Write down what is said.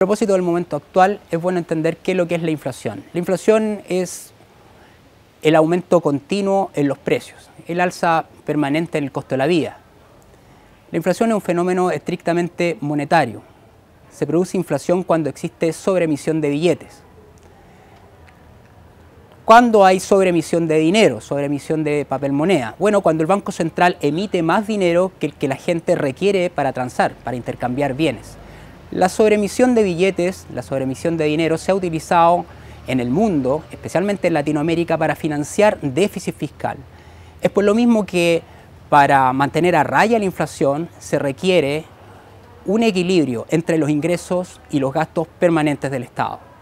A propósito del momento actual es bueno entender qué es lo que es la inflación. La inflación es el aumento continuo en los precios, el alza permanente en el costo de la vida. La inflación es un fenómeno estrictamente monetario. Se produce inflación cuando existe sobreemisión de billetes. ¿Cuándo hay sobreemisión de dinero, sobreemisión de papel moneda? Bueno, cuando el Banco Central emite más dinero que el que la gente requiere para transar, para intercambiar bienes. La sobreemisión de billetes, la sobreemisión de dinero se ha utilizado en el mundo, especialmente en Latinoamérica, para financiar déficit fiscal. Es por lo mismo que para mantener a raya la inflación se requiere un equilibrio entre los ingresos y los gastos permanentes del Estado.